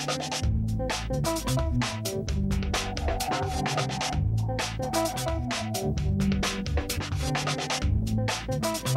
Thank you.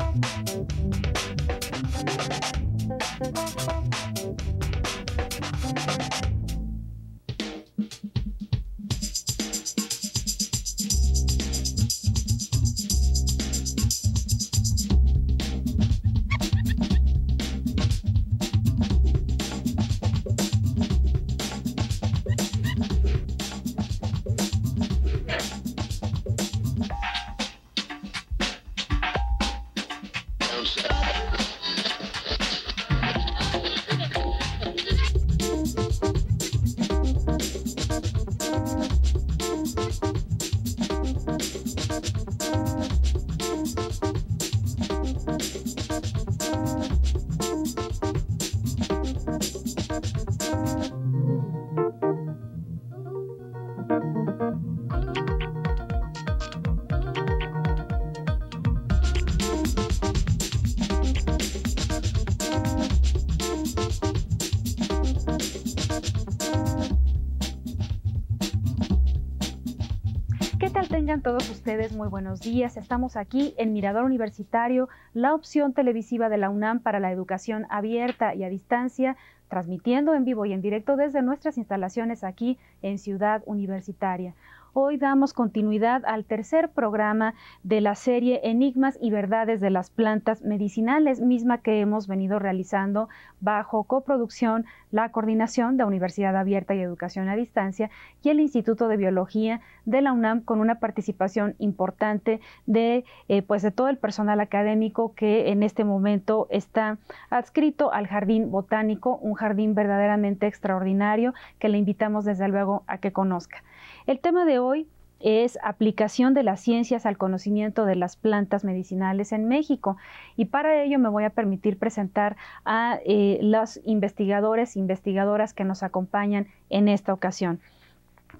Muy buenos días. Estamos aquí en Mirador Universitario, la opción televisiva de la UNAM para la educación abierta y a distancia, transmitiendo en vivo y en directo desde nuestras instalaciones aquí en Ciudad Universitaria. Hoy damos continuidad al tercer programa de la serie Enigmas y Verdades de las Plantas Medicinales, misma que hemos venido realizando bajo coproducción, la coordinación de Universidad Abierta y Educación a Distancia y el Instituto de Biología de la UNAM con una participación importante de, eh, pues de todo el personal académico que en este momento está adscrito al Jardín Botánico, un jardín verdaderamente extraordinario que le invitamos desde luego a que conozca. El tema de hoy es aplicación de las ciencias al conocimiento de las plantas medicinales en México. Y para ello me voy a permitir presentar a eh, los investigadores e investigadoras que nos acompañan en esta ocasión.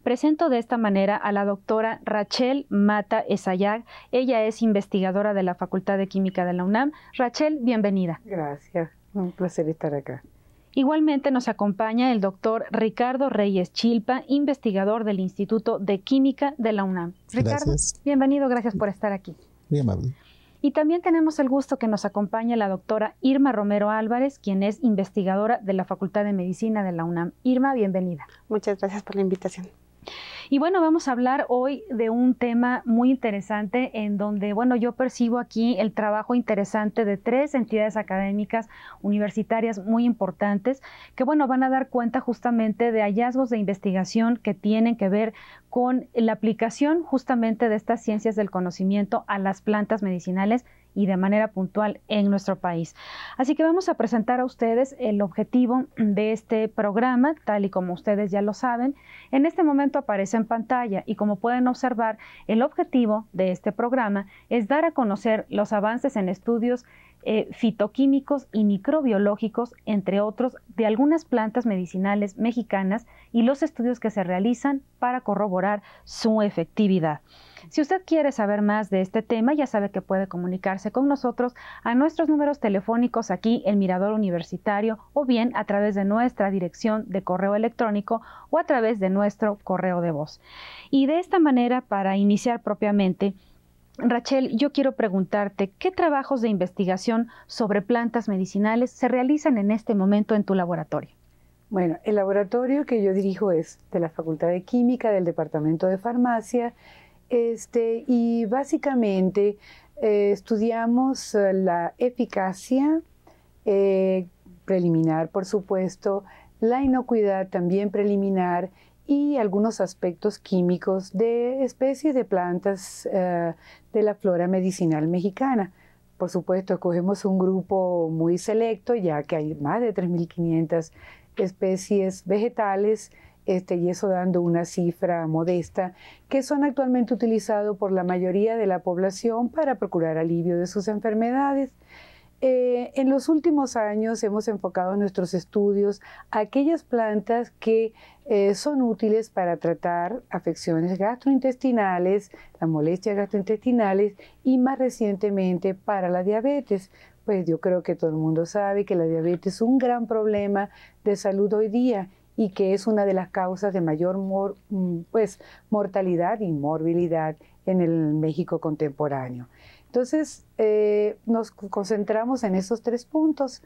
Presento de esta manera a la doctora Rachel Mata Esayag. Ella es investigadora de la Facultad de Química de la UNAM. Rachel, bienvenida. Gracias. Un placer estar acá. Igualmente nos acompaña el doctor Ricardo Reyes Chilpa, investigador del Instituto de Química de la UNAM. Ricardo, bienvenido, gracias por estar aquí. Muy amable. Y también tenemos el gusto que nos acompañe la doctora Irma Romero Álvarez, quien es investigadora de la Facultad de Medicina de la UNAM. Irma, bienvenida. Muchas gracias por la invitación. Y bueno, vamos a hablar hoy de un tema muy interesante en donde, bueno, yo percibo aquí el trabajo interesante de tres entidades académicas universitarias muy importantes que, bueno, van a dar cuenta justamente de hallazgos de investigación que tienen que ver con la aplicación justamente de estas ciencias del conocimiento a las plantas medicinales y de manera puntual en nuestro país. Así que vamos a presentar a ustedes el objetivo de este programa, tal y como ustedes ya lo saben. En este momento aparece en pantalla y como pueden observar, el objetivo de este programa es dar a conocer los avances en estudios eh, fitoquímicos y microbiológicos, entre otros, de algunas plantas medicinales mexicanas y los estudios que se realizan para corroborar su efectividad. Si usted quiere saber más de este tema, ya sabe que puede comunicarse con nosotros a nuestros números telefónicos aquí en Mirador Universitario o bien a través de nuestra dirección de correo electrónico o a través de nuestro correo de voz. Y de esta manera, para iniciar propiamente, Rachel, yo quiero preguntarte, ¿qué trabajos de investigación sobre plantas medicinales se realizan en este momento en tu laboratorio? Bueno, el laboratorio que yo dirijo es de la Facultad de Química del Departamento de Farmacia este, y básicamente eh, estudiamos eh, la eficacia eh, preliminar, por supuesto, la inocuidad también preliminar y algunos aspectos químicos de especies de plantas de la flora medicinal mexicana. Por supuesto, escogemos un grupo muy selecto, ya que hay más de 3.500 especies vegetales este, y eso dando una cifra modesta, que son actualmente utilizados por la mayoría de la población para procurar alivio de sus enfermedades. Eh, en los últimos años hemos enfocado nuestros estudios a aquellas plantas que eh, son útiles para tratar afecciones gastrointestinales, las molestias gastrointestinales y más recientemente para la diabetes. Pues yo creo que todo el mundo sabe que la diabetes es un gran problema de salud hoy día y que es una de las causas de mayor mm, pues, mortalidad y morbilidad en el México contemporáneo. Entonces, eh, nos concentramos en esos tres puntos.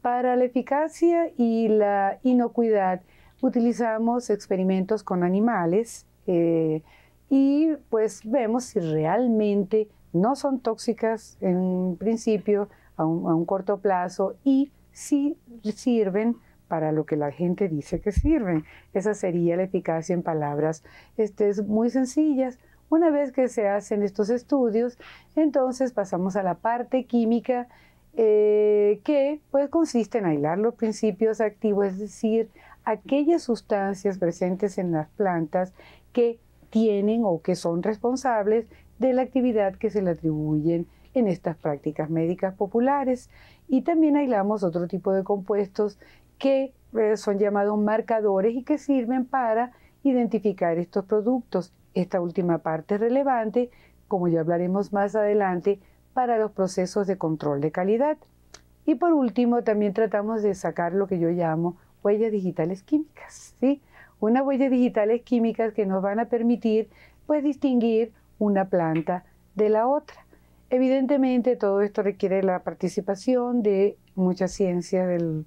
Para la eficacia y la inocuidad, utilizamos experimentos con animales eh, y pues vemos si realmente no son tóxicas en principio a un corto plazo y si sirven para lo que la gente dice que sirven. Esa sería la eficacia en palabras este, muy sencillas. Una vez que se hacen estos estudios, entonces pasamos a la parte química eh, que pues, consiste en aislar los principios activos, es decir, aquellas sustancias presentes en las plantas que tienen o que son responsables de la actividad que se le atribuyen en estas prácticas médicas populares. Y también aislamos otro tipo de compuestos que eh, son llamados marcadores y que sirven para identificar estos productos. Esta última parte es relevante, como ya hablaremos más adelante, para los procesos de control de calidad. Y por último, también tratamos de sacar lo que yo llamo huellas digitales químicas, ¿sí? huella huellas digitales químicas que nos van a permitir pues distinguir una planta de la otra. Evidentemente todo esto requiere la participación de muchas ciencias del,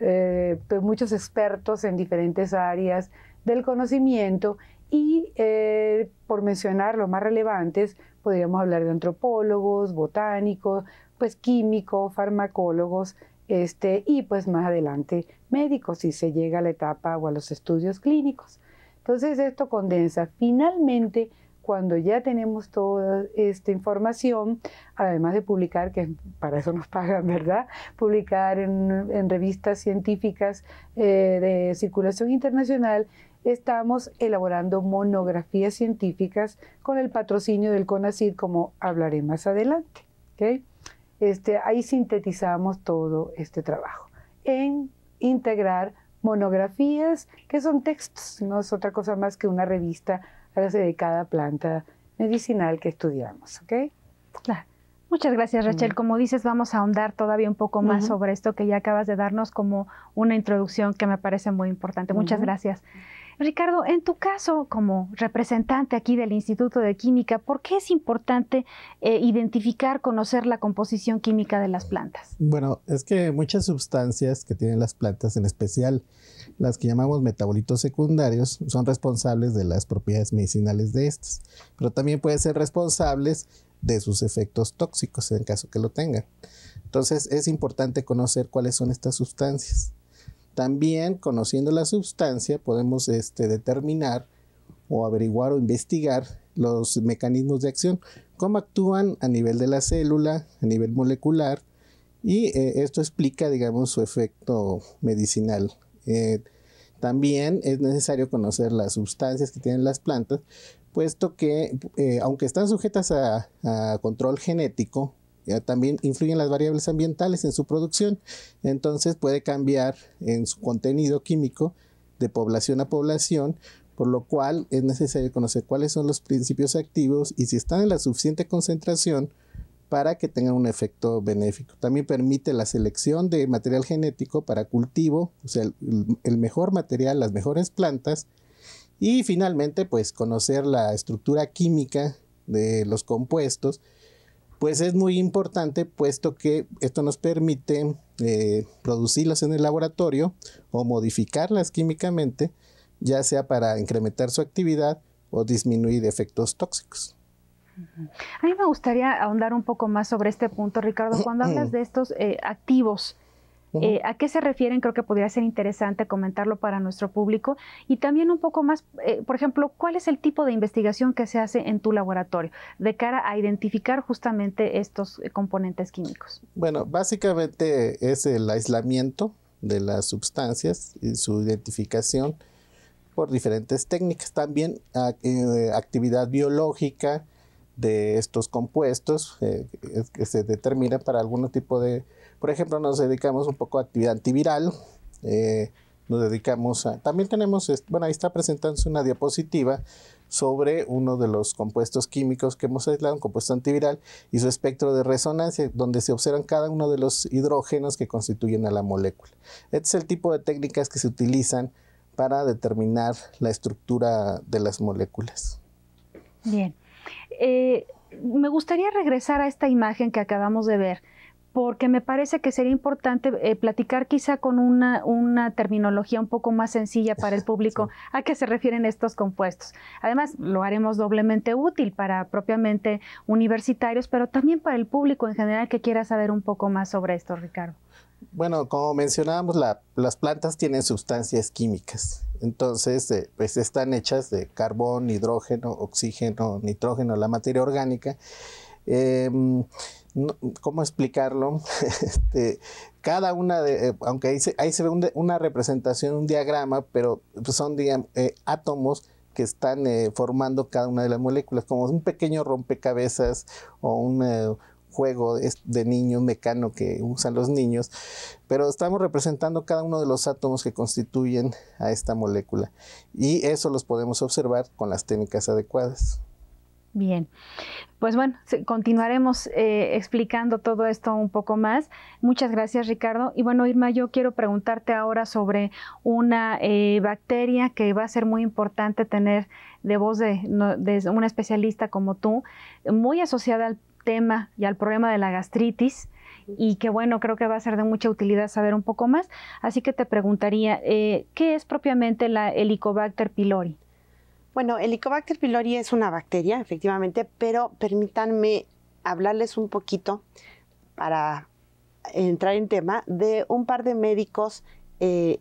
eh, pues muchos expertos en diferentes áreas del conocimiento y eh, por mencionar los más relevantes, podríamos hablar de antropólogos, botánicos, pues químicos, farmacólogos, este, y pues más adelante médicos si se llega a la etapa o a los estudios clínicos. Entonces esto condensa finalmente cuando ya tenemos toda esta información, además de publicar, que para eso nos pagan, ¿verdad? Publicar en, revistas científicas eh, de circulación internacional, estamos elaborando monografías científicas con el patrocinio del CONACID, como hablaré más adelante. ¿okay? Este, ahí sintetizamos todo este trabajo en integrar monografías, que son textos, no es otra cosa más que una revista de cada planta medicinal que estudiamos, ¿ok? Muchas gracias, Rachel. Como dices, vamos a ahondar todavía un poco más sobre esto que ya acabas de darnos como una introducción que me parece muy importante. Muchas gracias. Ricardo, en tu caso, como representante aquí del Instituto de Química, ¿por qué es importante eh, identificar, conocer la composición química de las plantas? Bueno, es que muchas sustancias que tienen las plantas, en especial las que llamamos metabolitos secundarios son responsables de las propiedades medicinales de estas, pero también pueden ser responsables de sus efectos tóxicos en caso que lo tengan. Entonces es importante conocer cuáles son estas sustancias. También conociendo la sustancia podemos este, determinar o averiguar o investigar los mecanismos de acción, cómo actúan a nivel de la célula, a nivel molecular, y eh, esto explica, digamos, su efecto medicinal eh, también es necesario conocer las sustancias que tienen las plantas, puesto que eh, aunque están sujetas a, control genético, eh, también influyen las variables ambientales en su producción, entonces puede cambiar en su contenido químico de población a población, por lo cual es necesario conocer cuáles son los principios activos y si están en la suficiente concentración, para que tengan un efecto benéfico. También permite la selección de material genético para cultivo, o sea, el, mejor material, las mejores plantas. Y finalmente, pues conocer la estructura química de los compuestos, pues es muy importante, puesto que esto nos permite eh, producirlas en el laboratorio o modificarlas químicamente, ya sea para incrementar su actividad o disminuir efectos tóxicos. A mí me gustaría ahondar un poco más sobre este punto, Ricardo. Cuando hablas de estos eh, activos, eh, ¿A qué se refieren? Creo que podría ser interesante comentarlo para nuestro público. Y también un poco más, eh, por ejemplo, ¿cuál es el tipo de investigación que se hace en tu laboratorio de cara a identificar justamente estos componentes químicos? Bueno, básicamente es el aislamiento de las sustancias y su identificación por diferentes técnicas. También ah, actividad biológica, de estos compuestos eh, que se determina para algún tipo de, por ejemplo, nos dedicamos un poco a actividad antiviral, eh, nos dedicamos a, también tenemos, bueno, ahí está presentándose una diapositiva sobre uno de los compuestos químicos que hemos aislado, un compuesto antiviral, y su espectro de resonancia, donde se observan cada uno de los hidrógenos que constituyen a la molécula. Este es el tipo de técnicas que se utilizan para determinar la estructura de las moléculas. Bien. Eh, me gustaría regresar a esta imagen que acabamos de ver, porque me parece que sería importante eh, platicar quizá con una, terminología un poco más sencilla para el público a qué se refieren estos compuestos. Además, lo haremos doblemente útil para propiamente universitarios, pero también para el público en general que quiera saber un poco más sobre esto, Ricardo. Bueno, como mencionábamos, las plantas tienen sustancias químicas. Entonces, eh, pues están hechas de carbón, hidrógeno, oxígeno, nitrógeno, la materia orgánica. Em, ¿Cómo explicarlo? Este, cada una de, eh, aunque ahí se, ve una representación, un diagrama, pero son eh, átomos que están formando cada una de las moléculas, como un pequeño rompecabezas o un juego de niños, mecano que usan los niños, pero estamos representando cada uno de los átomos que constituyen a esta molécula y eso los podemos observar con las técnicas adecuadas. Bien, pues bueno, continuaremos eh, explicando todo esto un poco más. Muchas gracias Ricardo. Y bueno, Irma, yo quiero preguntarte ahora sobre una eh, bacteria que va a ser muy importante tener de voz de, de, una especialista como tú, muy asociada al tema y al problema de la gastritis y que bueno, creo que va a ser de mucha utilidad saber un poco más. Así que te preguntaría, eh, ¿qué es propiamente la Helicobacter pylori? Bueno, Helicobacter pylori es una bacteria, efectivamente, pero permítanme hablarles un poquito para entrar en tema de un par de médicos eh,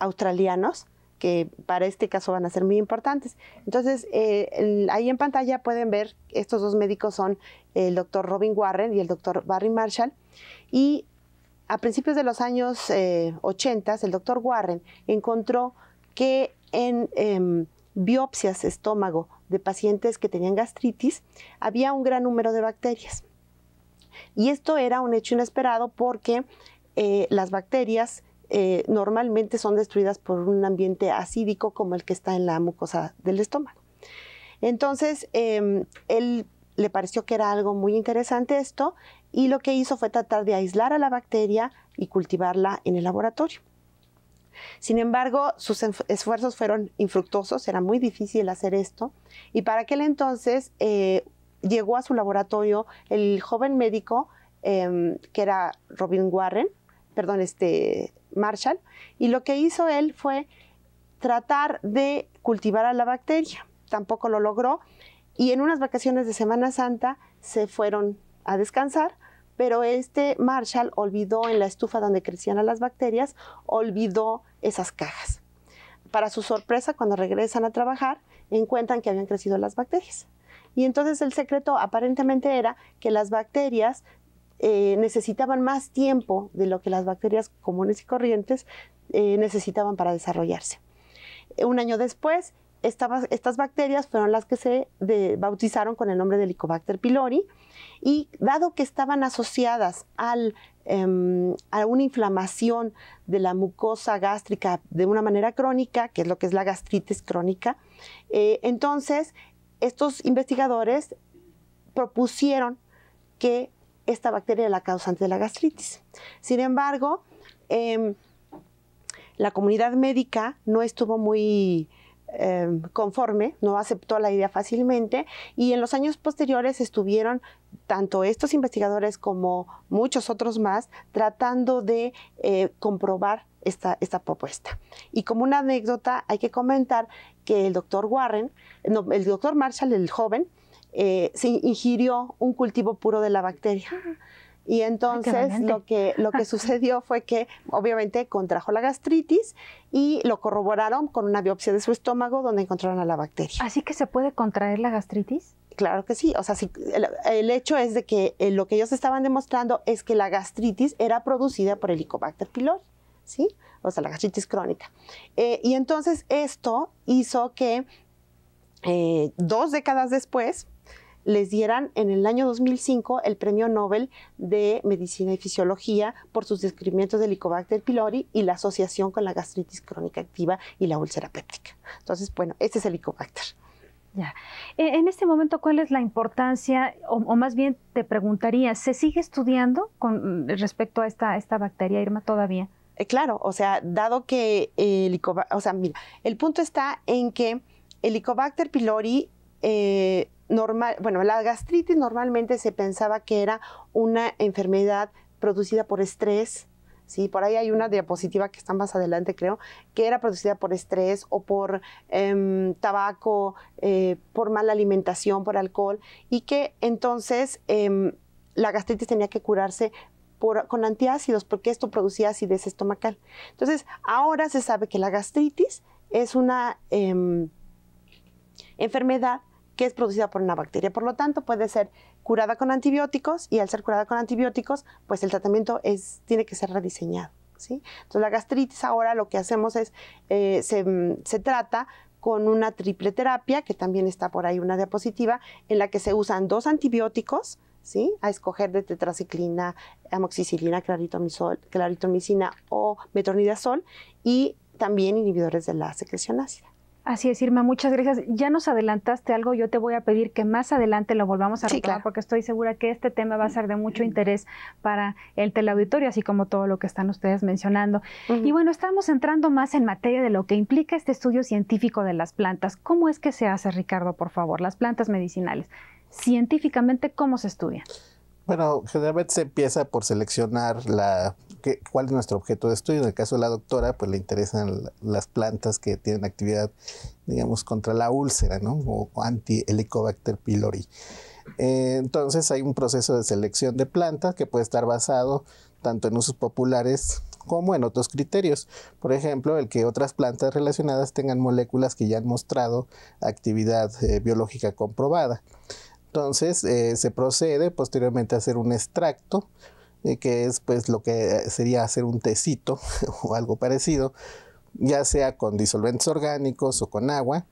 australianos que para este caso van a ser muy importantes. Entonces, eh, ahí en pantalla pueden ver, estos dos médicos son el doctor Robin Warren y el doctor Barry Marshall. Y a principios de los años eh, 80, el doctor Warren encontró que en em, biopsias estómago de pacientes que tenían gastritis había un gran número de bacterias. Y esto era un hecho inesperado porque eh, las bacterias eh, normalmente son destruidas por un ambiente acídico como el que está en la mucosa del estómago. Entonces, em, el le pareció que era algo muy interesante esto y lo que hizo fue tratar de aislar a la bacteria y cultivarla en el laboratorio. Sin embargo, sus esfuerzos fueron infructuosos, era muy difícil hacer esto y para aquel entonces eh, llegó a su laboratorio el joven médico em, que era Robin Warren, perdón, este Marshall, y lo que hizo él fue tratar de cultivar a la bacteria. Tampoco lo logró y en unas vacaciones de Semana Santa se fueron a descansar, pero este Marshall olvidó en la estufa donde crecían las bacterias, olvidó esas cajas. Para su sorpresa, cuando regresan a trabajar, encuentran que habían crecido las bacterias. Y entonces el secreto aparentemente era que las bacterias eh, necesitaban más tiempo de lo que las bacterias comunes y corrientes eh, necesitaban para desarrollarse. Un año después, estas bacterias fueron las que se bautizaron con el nombre de Helicobacter pylori y dado que estaban asociadas em, a una inflamación de la mucosa gástrica de una manera crónica, que es lo que es la gastritis crónica, eh, entonces estos investigadores propusieron que esta bacteria era la causante de la gastritis. Sin embargo, em, la comunidad médica no estuvo muy Em, conforme, no aceptó la idea fácilmente y en los años posteriores estuvieron tanto estos investigadores como muchos otros más tratando de eh, comprobar esta, propuesta. Y como una anécdota hay que comentar que el doctor Warren, el doctor Marshall, el joven, eh, se ingirió un cultivo puro de la bacteria. Y entonces lo, que, lo que sucedió fue que obviamente contrajo la gastritis y lo corroboraron con una biopsia de su estómago donde encontraron a la bacteria. ¿Así que se puede contraer la gastritis? Claro que sí. O sea, el, hecho es de que eh, lo que ellos estaban demostrando es que la gastritis era producida por Helicobacter pylori, ¿sí? O sea, la gastritis crónica. Eh, y entonces esto hizo que eh, dos décadas después, les dieran en el año 2005 el premio Nobel de Medicina y Fisiología por sus descubrimientos del Helicobacter pylori y la asociación con la gastritis crónica activa y la úlcera péptica. Entonces, bueno, este es el Helicobacter. Ya. E, en este momento, ¿cuál es la importancia, o, más bien te preguntaría, ¿se sigue estudiando con mm, respecto a esta, esta bacteria, Irma, todavía? Eh, claro, o sea, dado que eh, el o sea, mira, el punto está en que Helicobacter pylori eh, bueno, la gastritis normalmente se pensaba que era una enfermedad producida por estrés, ¿sí? Por ahí hay una diapositiva que está más adelante, creo, que era producida por estrés o por em, tabaco, eh, por mala alimentación, por alcohol, y que entonces em, la gastritis tenía que curarse con antiácidos, porque esto producía acidez estomacal. Entonces, ahora se sabe que la gastritis es una em, enfermedad que es producida por una bacteria. Por lo tanto, puede ser curada con antibióticos y al ser curada con antibióticos, pues el tratamiento es, tiene que ser rediseñado. ¿sí? Entonces, la gastritis ahora lo que hacemos es, eh, se, trata con una triple terapia, que también está por ahí una diapositiva, en la que se usan dos antibióticos, ¿sí? A escoger de tetraciclina, amoxicilina, claritomicina o metronidazol y también inhibidores de la secreción ácida. Así es, Irma, muchas gracias. Ya nos adelantaste algo, yo te voy a pedir que más adelante lo volvamos a sí, porque estoy segura que este tema va a ser de mucho interés para el teleauditorio, así como todo lo que están ustedes mencionando. Y bueno, estamos entrando más en materia de lo que implica este estudio científico de las plantas. ¿Cómo es que se hace, Ricardo, por favor, las plantas medicinales? Científicamente, ¿cómo se estudia? Bueno, generalmente se empieza por seleccionar la, cuál es nuestro objeto de estudio. En el caso de la doctora, pues le interesan las plantas que tienen actividad, digamos, contra la úlcera, ¿no? O anti-helicobacter pylori. Eh, entonces hay un proceso de selección de plantas que puede estar basado tanto en usos populares como en otros criterios. Por ejemplo, el que otras plantas relacionadas tengan moléculas que ya han mostrado actividad eh, biológica comprobada. Entonces eh, se procede posteriormente a hacer un extracto eh, que es pues lo que eh, sería hacer un tecito o algo parecido, ya sea con disolventes orgánicos o con agua,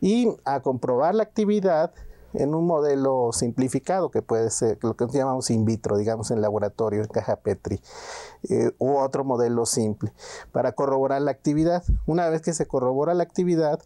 y a comprobar la actividad en un modelo simplificado que puede ser lo que llamamos in vitro, digamos en laboratorio, en caja Petri, eh, u otro modelo simple, para corroborar la actividad. Una vez que se corrobora la actividad,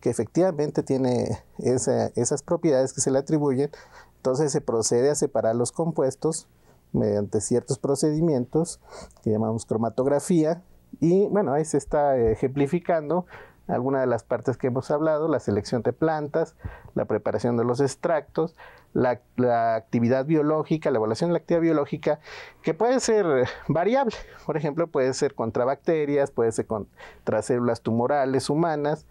que efectivamente tiene esas propiedades que se le atribuyen, entonces se procede a separar los compuestos mediante ciertos procedimientos que llamamos cromatografía. Y bueno, ahí se está eh, ejemplificando algunas de las partes que hemos hablado, la selección de plantas, la preparación de los extractos, la, actividad biológica, la evaluación de la actividad biológica, que puede ser variable. Por ejemplo, puede ser contra bacterias, puede ser contra células tumorales humanas,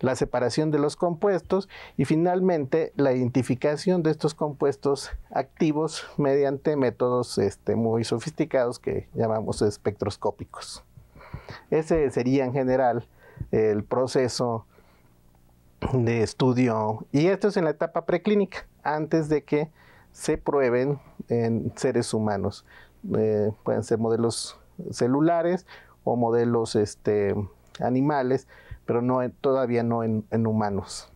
la separación de los compuestos y finalmente la identificación de estos compuestos activos mediante métodos este, muy sofisticados que llamamos espectroscópicos. Ese sería en general el proceso de estudio y esto es en la etapa preclínica antes de que se prueben en seres humanos. Eh, pueden ser modelos celulares o modelos este, animales, pero no, todavía no en, humanos.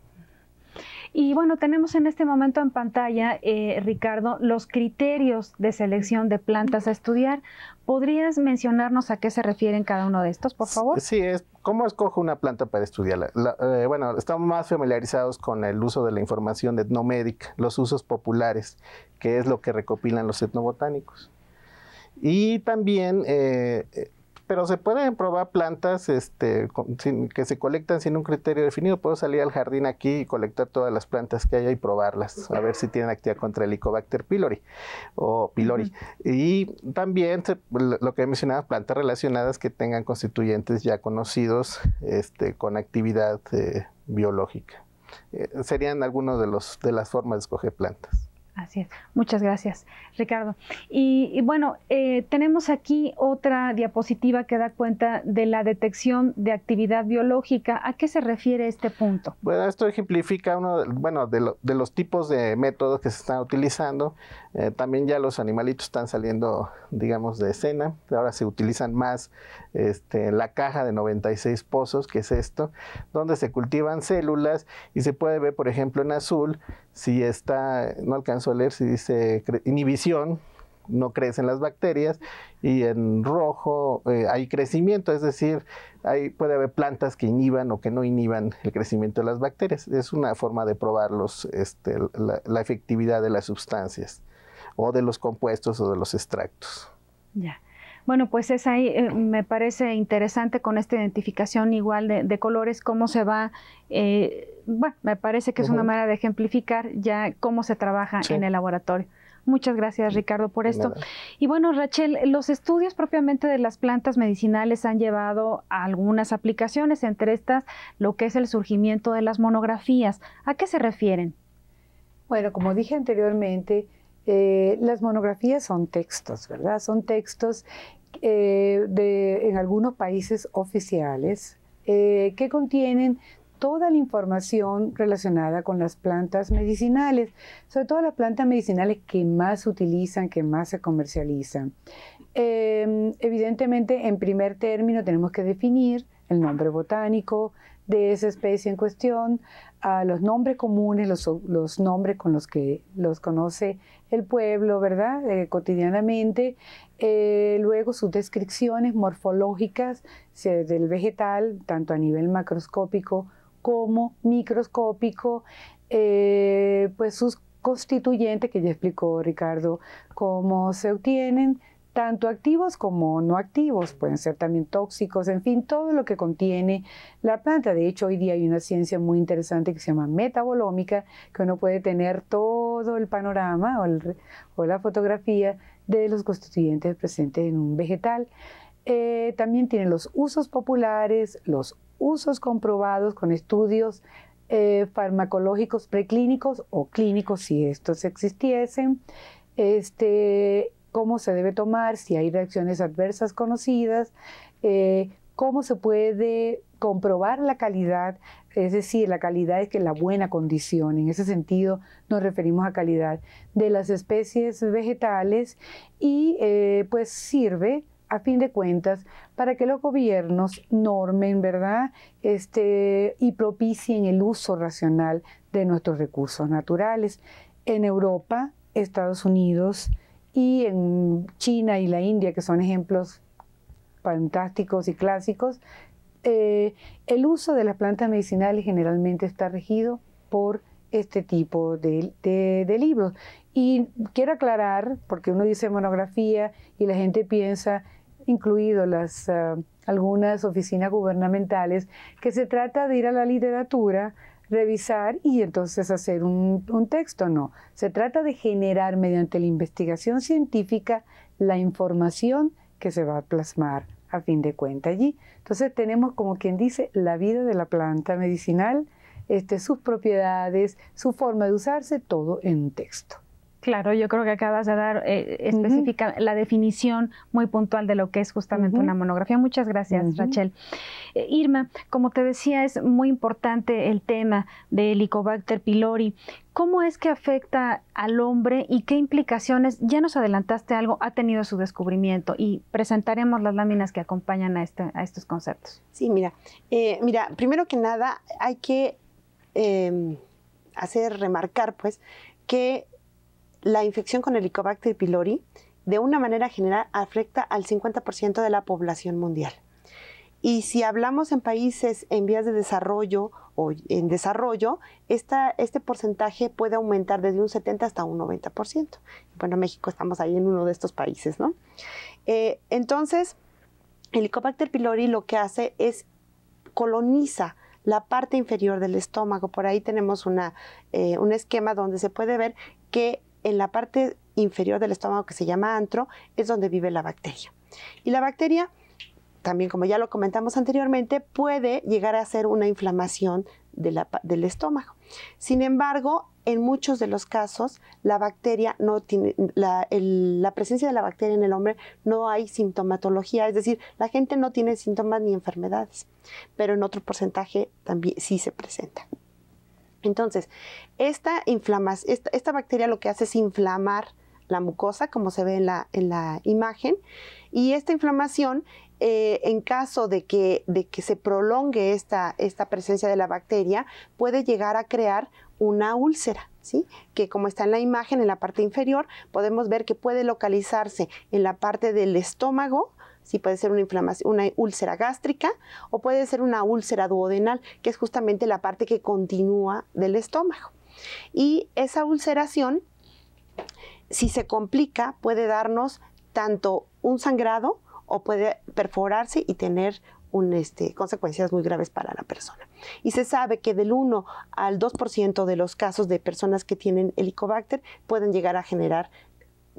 Y bueno, tenemos en este momento en pantalla, eh, Ricardo, los criterios de selección de plantas a estudiar. ¿Podrías mencionarnos a qué se refieren cada uno de estos, por favor? Sí, es ¿Cómo escojo una planta para estudiarla? Eh, bueno, estamos más familiarizados con el uso de la información etnomédica, los usos populares, que es lo que recopilan los etnobotánicos. Y también eh, eh, pero se pueden probar plantas este, que se colectan sin un criterio definido. Puedo salir al jardín aquí y colectar todas las plantas que haya y probarlas, a ver si tienen actividad contra el Helicobacter pylori o pylori. Y también lo que he mencionaba, plantas relacionadas que tengan constituyentes ya conocidos este, con actividad eh, biológica. Eh, serían algunas de, los, de las formas de escoger plantas. Así es. Muchas gracias, Ricardo. Y, bueno, eh, tenemos aquí otra diapositiva que da cuenta de la detección de actividad biológica. ¿A qué se refiere este punto? Bueno, esto ejemplifica uno bueno, de, los tipos de métodos que se están utilizando. Eh, también ya los animalitos están saliendo, digamos, de escena. Ahora se utilizan más este, la caja de 96 pozos, que es esto, donde se cultivan células y se puede ver, por ejemplo, en azul si está, no alcanzo a leer si dice inhibición, no crecen las bacterias y en rojo eh, hay crecimiento, es decir, hay, puede haber plantas que inhiban o que no inhiban el crecimiento de las bacterias. Es una forma de probar los, este, la, la, efectividad de las sustancias o de los compuestos o de los extractos. Ya. Bueno, pues es ahí, eh, me parece interesante con esta identificación igual de, colores, cómo se va, eh, bueno, me parece que es una manera de ejemplificar ya cómo se trabaja en el laboratorio. Muchas gracias, Ricardo, por esto. Y bueno, Rachel, los estudios propiamente de las plantas medicinales han llevado a algunas aplicaciones, entre estas lo que es el surgimiento de las monografías. ¿A qué se refieren? Bueno, como dije anteriormente, eh, las monografías son textos, ¿verdad? Son textos eh, en algunos países oficiales eh, que contienen toda la información relacionada con las plantas medicinales, sobre todo las plantas medicinales que más se utilizan, que más se comercializan. Em, evidentemente, en primer término, tenemos que definir el nombre botánico de esa especie en cuestión, a los nombres comunes, los, nombres con los que los conoce el pueblo, ¿verdad? Eh, cotidianamente. Eh, luego sus descripciones morfológicas del vegetal, tanto a nivel macroscópico como microscópico. Eh, pues sus constituyentes, que ya explicó Ricardo, cómo se obtienen, tanto activos como no activos, pueden ser también tóxicos, en fin, todo lo que contiene la planta. De hecho, hoy día hay una ciencia muy interesante que se llama metabolómica, que uno puede tener todo el panorama o, la fotografía de los constituyentes presentes en un vegetal. Eh, también tiene los usos populares, los usos comprobados con estudios eh, farmacológicos preclínicos o clínicos, si estos existiesen. Este, cómo se debe tomar, si hay reacciones adversas conocidas, eh, cómo se puede comprobar la calidad, es decir, la calidad es que la buena condición, en ese sentido nos referimos a calidad de las especies vegetales y eh, pues sirve a fin de cuentas para que los gobiernos normen, ¿verdad? Este, y propicien el uso racional de nuestros recursos naturales. En Europa, Estados Unidos, y en China y la India, que son ejemplos fantásticos y clásicos, eh, el uso de las plantas medicinales generalmente está regido por este tipo de, libros. Y quiero aclarar, porque uno dice monografía y la gente piensa, incluido las, ah, algunas oficinas gubernamentales, que se trata de ir a la literatura revisar y entonces hacer un, texto, no. Se trata de generar mediante la investigación científica la información que se va a plasmar a fin de cuenta allí. Entonces tenemos como quien dice la vida de la planta medicinal, este, sus propiedades, su forma de usarse, todo en un texto. Claro, yo creo que acabas de dar eh, específica la definición muy puntual de lo que es justamente una monografía. Muchas gracias, Rachel. Eh, Irma, como te decía, es muy importante el tema de Helicobacter pylori. ¿Cómo es que afecta al hombre y qué implicaciones, ya nos adelantaste algo, ha tenido su descubrimiento? Y presentaremos las láminas que acompañan a, este, a estos conceptos. Sí, mira, eh, mira, primero que nada hay que em, hacer remarcar, pues, que la infección con Helicobacter pylori de una manera general afecta al 50% de la población mundial. Y si hablamos en países en vías de desarrollo o en desarrollo, este porcentaje puede aumentar desde un 70 hasta un 90%. Bueno, México estamos ahí en uno de estos países, ¿no? Eh, entonces, Helicobacter pylori lo que hace es coloniza la parte inferior del estómago. Por ahí tenemos una, eh, un esquema donde se puede ver que en la parte inferior del estómago que se llama antro, es donde vive la bacteria. Y la bacteria, también como ya lo comentamos anteriormente, puede llegar a ser una inflamación del estómago. Sin embargo, en muchos de los casos, la bacteria no tiene, la, presencia de la bacteria en el hombre no hay sintomatología, es decir, la gente no tiene síntomas ni enfermedades, pero en otro porcentaje también sí se presenta. Entonces, esta, bacteria lo que hace es inflamar la mucosa, como se ve en la, imagen, y esta inflamación, eh, en caso de que, se prolongue esta, esta presencia de la bacteria, puede llegar a crear una úlcera. ¿Sí? que como está en la imagen en la parte inferior, podemos ver que puede localizarse en la parte del estómago si puede ser una inflamación, una úlcera gástrica o puede ser una úlcera duodenal, que es justamente la parte que continúa del estómago. Y esa ulceración, si se complica, puede darnos tanto un sangrado o puede perforarse y tener este, consecuencias muy graves para la persona. Y se sabe que del 1 al 2% de los casos de personas que tienen helicobacter pueden llegar a generar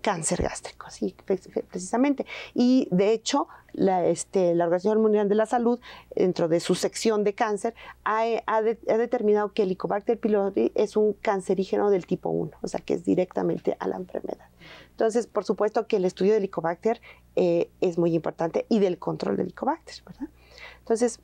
cáncer gástrico, sí, precisamente. Y de hecho, este, la, Organización Mundial de la Salud, dentro de su sección de cáncer, ha, determinado que el Helicobacter pylori es un cancerígeno del tipo 1, o sea, que es directamente a la enfermedad. Entonces, por supuesto que el estudio del Helicobacter eh, es muy importante y del control del Helicobacter, ¿verdad? Entonces,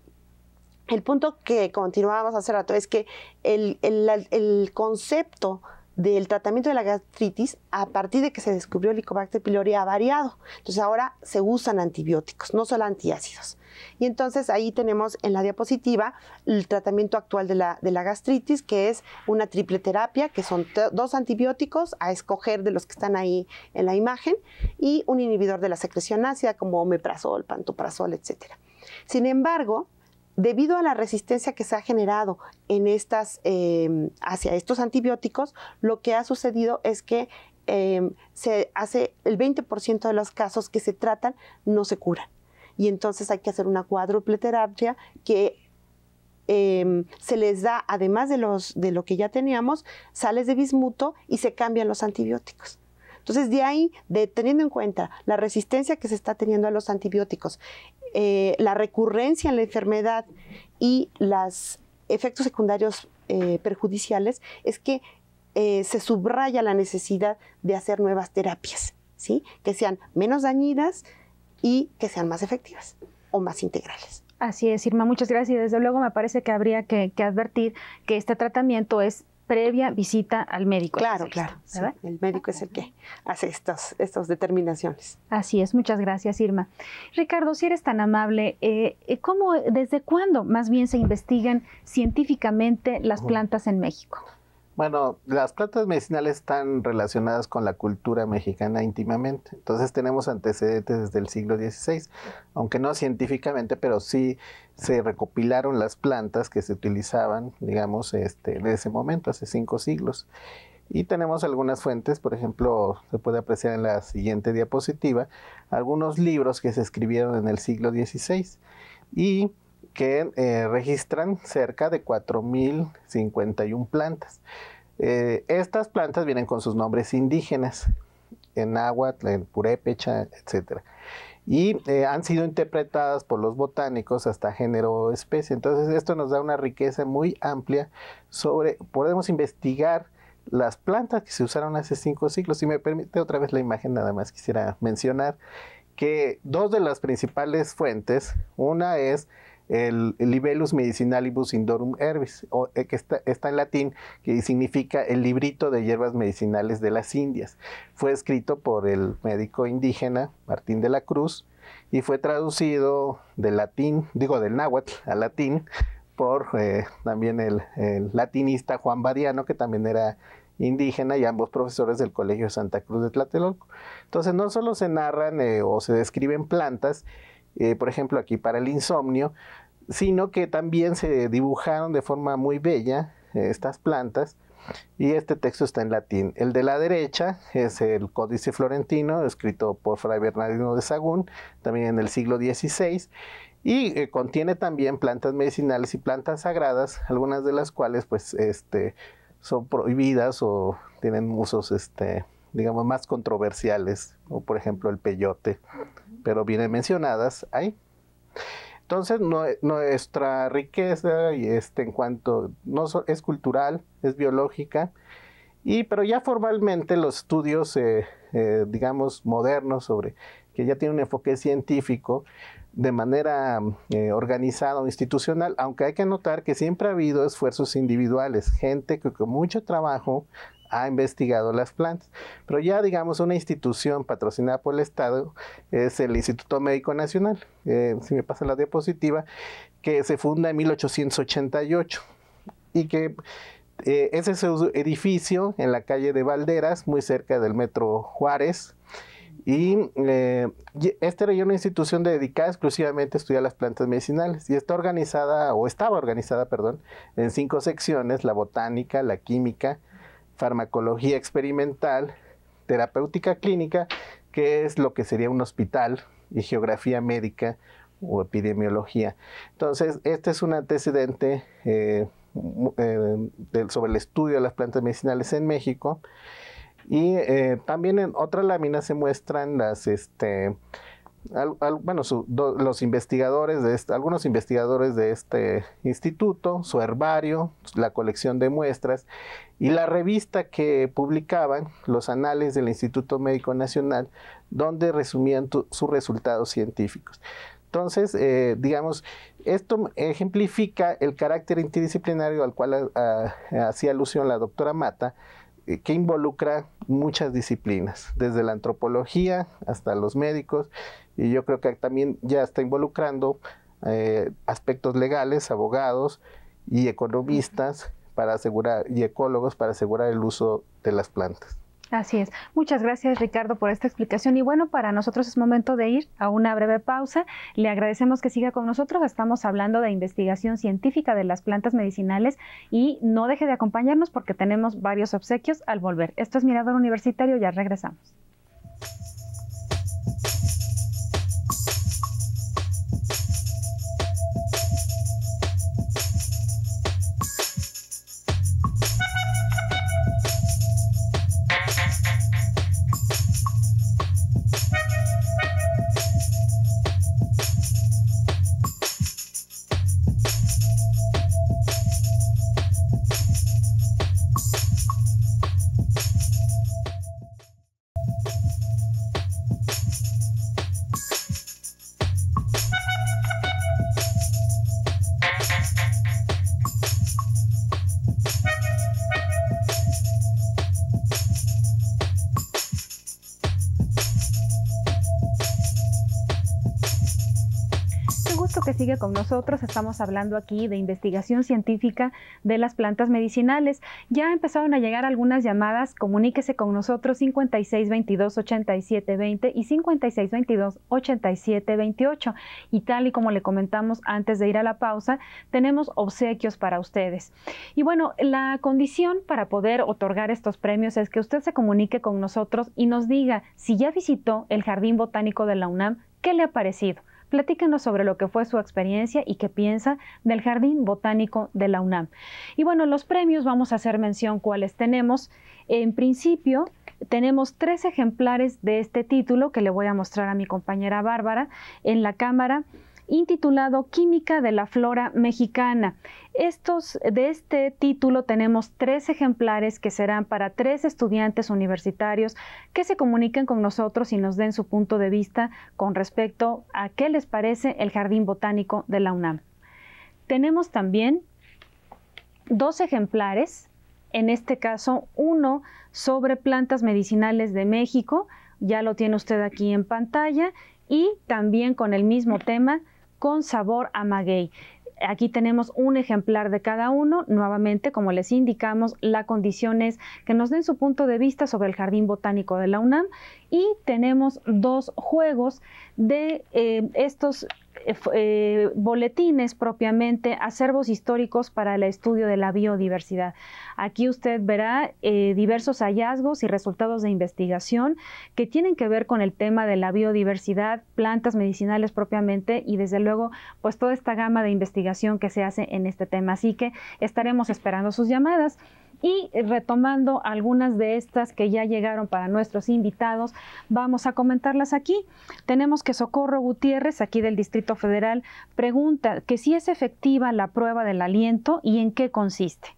el punto que continuábamos hace rato es que el, el, el concepto del tratamiento de la gastritis a partir de que se descubrió el Helicobacter pylori ha variado. Entonces ahora se usan antibióticos, no solo antiácidos. Y entonces ahí tenemos en la diapositiva el tratamiento actual de la, de la gastritis, que es una triple terapia, que son dos antibióticos a escoger de los que están ahí en la imagen, y un inhibidor de la secreción ácida como omeprazol, pantoprazol, etc. Sin embargo, debido a la resistencia que se ha generado en estas, em, hacia estos antibióticos, lo que ha sucedido es que em, se hace el 20% de los casos que se tratan no se curan. Y entonces hay que hacer una cuádruple terapia que em, se les da, además de, los, de lo que ya teníamos, sales de bismuto y se cambian los antibióticos. Entonces, de ahí, teniendo en cuenta la resistencia que se está teniendo a los antibióticos eh, la recurrencia en la enfermedad y los efectos secundarios eh, perjudiciales es que eh, se subraya la necesidad de hacer nuevas terapias, ¿sí? que sean menos dañinas y que sean más efectivas o más integrales. Así es, Irma, muchas gracias. Y desde luego me parece que habría que, advertir que este tratamiento es previa visita al médico. Claro, claro. el médico es el que hace estas estos determinaciones. Así es, muchas gracias Irma. Ricardo, si eres tan amable, eh, eh ¿cómo, desde cuándo más bien se investigan científicamente las plantas en México? Bueno, las plantas medicinales están relacionadas con la cultura mexicana íntimamente, entonces tenemos antecedentes desde el siglo XVI, aunque no científicamente, pero sí se recopilaron las plantas que se utilizaban, digamos, este, en ese momento, hace cinco siglos. Y tenemos algunas fuentes, por ejemplo, se puede apreciar en la siguiente diapositiva, algunos libros que se escribieron en el siglo XVI. Y que eh, registran cerca de 4.051 plantas. Eh, estas plantas vienen con sus nombres indígenas, en agua, en purépecha, etc. Y eh, han sido interpretadas por los botánicos hasta género o especie. Entonces esto nos da una riqueza muy amplia sobre, podemos investigar las plantas que se usaron hace cinco siglos. Si me permite otra vez la imagen, nada más quisiera mencionar que dos de las principales fuentes, una es el, libelus Libellus medicinalibus indorum herbis, eh, que está, en latín, que significa el librito de hierbas medicinales de las Indias. Fue escrito por el médico indígena Martín de la Cruz y fue traducido del latín, digo del náhuatl al latín, por eh, también el, latinista Juan Bariano, que también era indígena y ambos profesores del Colegio Santa Cruz de Tlatelolco. Entonces no solo se narran eh, o se describen plantas, eh, por ejemplo, aquí para el insomnio, sino que también se dibujaron de forma muy bella eh, estas plantas y este texto está en latín. El de la derecha es el Códice Florentino, escrito por Fray Bernardino de Sagún, también en el siglo XVI, y eh, contiene también plantas medicinales y plantas sagradas, algunas de las cuales pues este, son prohibidas o tienen usos este, digamos más controversiales, como por ejemplo el peyote pero vienen mencionadas ahí. Entonces, nuestra riqueza y este en cuanto no es cultural, es biológica, y pero ya formalmente los estudios, eh, eh, digamos, modernos sobre que ya tiene un enfoque científico de manera eh, organizada o institucional, aunque hay que notar que siempre ha habido esfuerzos individuales, gente que con mucho trabajo ha investigado las plantas. Pero ya, digamos, una institución patrocinada por el Estado es el Instituto Médico Nacional, eh, si me pasa la diapositiva, que se funda en 1888 y que eh, es ese edificio en la calle de Valderas, muy cerca del Metro Juárez. Y eh, esta era una institución dedicada exclusivamente a estudiar las plantas medicinales y está organizada, o estaba organizada, perdón, en cinco secciones, la botánica, la química, farmacología experimental, terapéutica clínica, que es lo que sería un hospital, y geografía médica o epidemiología. Entonces, este es un antecedente eh, eh, sobre el estudio de las plantas medicinales en México. Y eh, también en otra lámina se muestran las, este, bueno, los investigadores de algunos investigadores de este instituto, su herbario, la colección de muestras y la revista que publicaban, los anales del Instituto Médico Nacional, donde resumían sus resultados científicos. Entonces, eh, digamos, esto ejemplifica el carácter interdisciplinario al cual ah, ah, hacía alusión la doctora Mata, eh, que involucra muchas disciplinas, desde la antropología hasta los médicos, y yo creo que también ya está involucrando eh, aspectos legales, abogados y economistas para asegurar, y ecólogos para asegurar el uso de las plantas. Así es. Muchas gracias Ricardo por esta explicación. Y bueno, para nosotros es momento de ir a una breve pausa. Le agradecemos que siga con nosotros. Estamos hablando de investigación científica de las plantas medicinales y no deje de acompañarnos porque tenemos varios obsequios al volver. Esto es Mirador Universitario, ya regresamos. Este sigue con nosotros. Estamos hablando aquí de investigación científica de las plantas medicinales. Ya empezaron a llegar algunas llamadas. Comuníquese con nosotros 56 22 87 20 y 56 22 87 28. Y tal y como le comentamos antes de ir a la pausa, tenemos obsequios para ustedes. Y bueno, la condición para poder otorgar estos premios es que usted se comunique con nosotros y nos diga si ya visitó el Jardín Botánico de la UNAM, qué le ha parecido Platícanos sobre lo que fue su experiencia y qué piensa del Jardín Botánico de la UNAM. Y bueno, los premios, vamos a hacer mención cuáles tenemos. En principio, tenemos tres ejemplares de este título que le voy a mostrar a mi compañera Bárbara en la cámara intitulado Química de la Flora Mexicana. Estos, de este título tenemos tres ejemplares que serán para tres estudiantes universitarios que se comuniquen con nosotros y nos den su punto de vista con respecto a qué les parece el Jardín Botánico de la UNAM. Tenemos también dos ejemplares, en este caso uno sobre plantas medicinales de México, ya lo tiene usted aquí en pantalla, y también con el mismo tema con sabor a maguey. Aquí tenemos un ejemplar de cada uno. Nuevamente, como les indicamos, la condición es que nos den su punto de vista sobre el Jardín Botánico de la UNAM. Y tenemos dos juegos de eh, estos eh, eh, boletines propiamente, acervos históricos para el estudio de la biodiversidad. Aquí usted verá eh, diversos hallazgos y resultados de investigación que tienen que ver con el tema de la biodiversidad, plantas medicinales propiamente y desde luego pues toda esta gama de investigación que se hace en este tema. Así que estaremos esperando sus llamadas. Y eh, retomando algunas de estas que ya llegaron para nuestros invitados, vamos a comentarlas aquí. Tenemos que Socorro Gutiérrez, aquí del Distrito Federal, pregunta que si es efectiva la prueba del aliento y en qué consiste.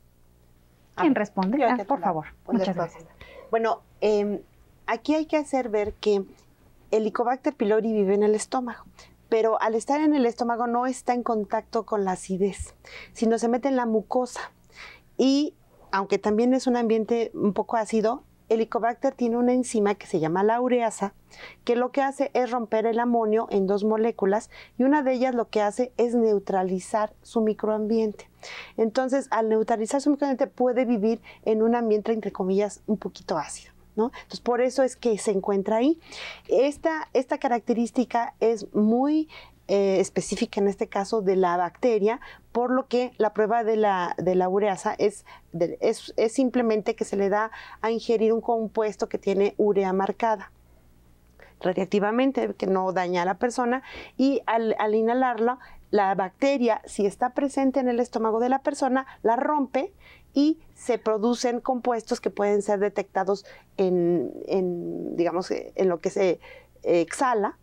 ¿Quién responde? Ah, por favor. Muchas gracias. Bueno, em, aquí hay que hacer ver que el Helicobacter pylori vive en el estómago, pero al estar en el estómago no está en contacto con la acidez, sino se mete en la mucosa y aunque también es un ambiente un poco ácido, Helicobacter tiene una enzima que se llama la ureasa, que lo que hace es romper el amonio en dos moléculas y una de ellas lo que hace es neutralizar su microambiente. Entonces, al neutralizar su microambiente puede vivir en un ambiente, entre comillas, un poquito ácido. Entonces, por eso es que se encuentra ahí. Esta, esta característica es muy eh, específica en este caso de la bacteria, por lo que la prueba de la, de ureasa es, simplemente que se le da a ingerir un compuesto que tiene urea marcada radiactivamente, que no daña a la persona, y al, al inhalarlo, la bacteria, si está presente en el estómago de la persona, la rompe y se producen compuestos que pueden ser detectados en digamos, en lo que se eh, exhala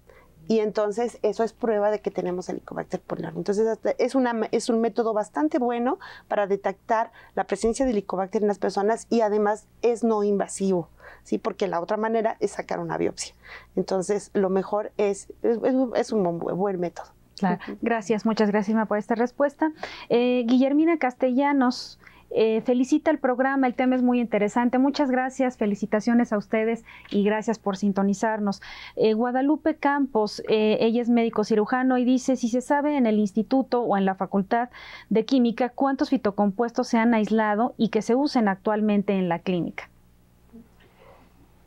y entonces eso es prueba de que tenemos helicobacter polar. Entonces es, una, es un método bastante bueno para detectar la presencia de helicobacter en las personas y además es no invasivo. ¿sí? Porque la otra manera es sacar una biopsia. Entonces, lo mejor es, es, un buen, método. Claro. Gracias, muchas gracias por esta respuesta. Eh, Guillermina Castellanos eh, felicita el programa, el tema es muy interesante. Muchas gracias, felicitaciones a ustedes y gracias por sintonizarnos. Eh, Guadalupe Campos, eh, ella es médico cirujano y dice, si se sabe en el instituto o en la facultad de química cuántos fitocompuestos se han aislado y que se usen actualmente en la clínica.